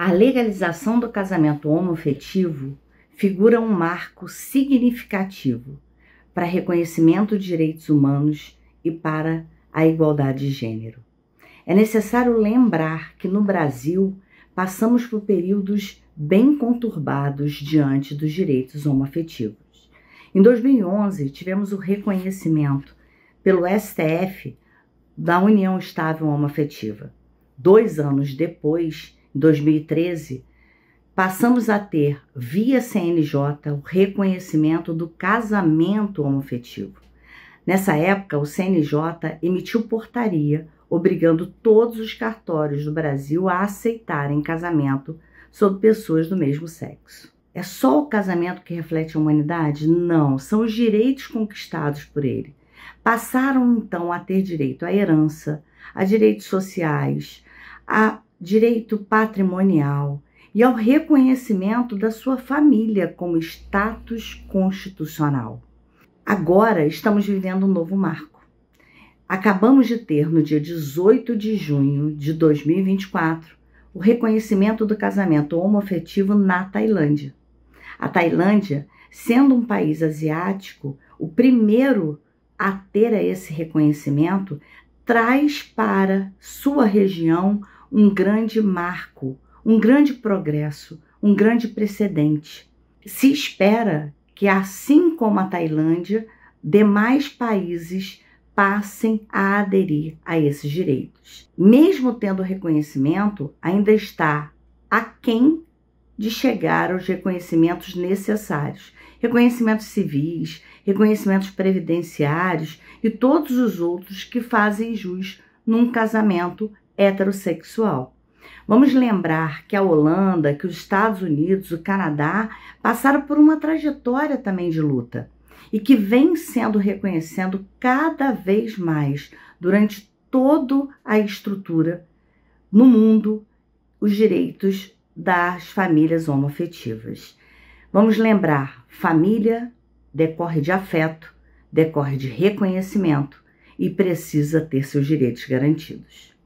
A legalização do casamento homofetivo figura um marco significativo para reconhecimento de direitos humanos e para a igualdade de gênero. É necessário lembrar que no Brasil passamos por períodos bem conturbados diante dos direitos homoafetivos. Em 2011, tivemos o reconhecimento pelo STF da união estável homoafetiva. Dois anos depois, em 2013, passamos a ter, via CNJ, o reconhecimento do casamento homofetivo. Nessa época, o CNJ emitiu portaria obrigando todos os cartórios do Brasil a aceitarem casamento sob pessoas do mesmo sexo. É só o casamento que reflete a humanidade? Não, são os direitos conquistados por ele. Passaram então a ter direito à herança, a direitos sociais, a direito patrimonial e ao reconhecimento da sua família como status constitucional. Agora estamos vivendo um novo marco. Acabamos de ter, no dia 18 de junho de 2024, o reconhecimento do casamento homoafetivo na Tailândia. A Tailândia, sendo um país asiático, o primeiro a ter esse reconhecimento, traz para sua região um grande marco, um grande progresso, um grande precedente. Se espera que, assim como a Tailândia, demais países passem a aderir a esses direitos. Mesmo tendo reconhecimento, ainda está aquém de chegar aos reconhecimentos necessários reconhecimentos civis, reconhecimentos previdenciários e todos os outros que fazem jus num casamento heterossexual. Vamos lembrar que a Holanda, que os Estados Unidos, o Canadá passaram por uma trajetória também de luta e que vem sendo reconhecendo cada vez mais durante toda a estrutura no mundo os direitos das famílias homoafetivas. Vamos lembrar, família decorre de afeto, decorre de reconhecimento e precisa ter seus direitos garantidos.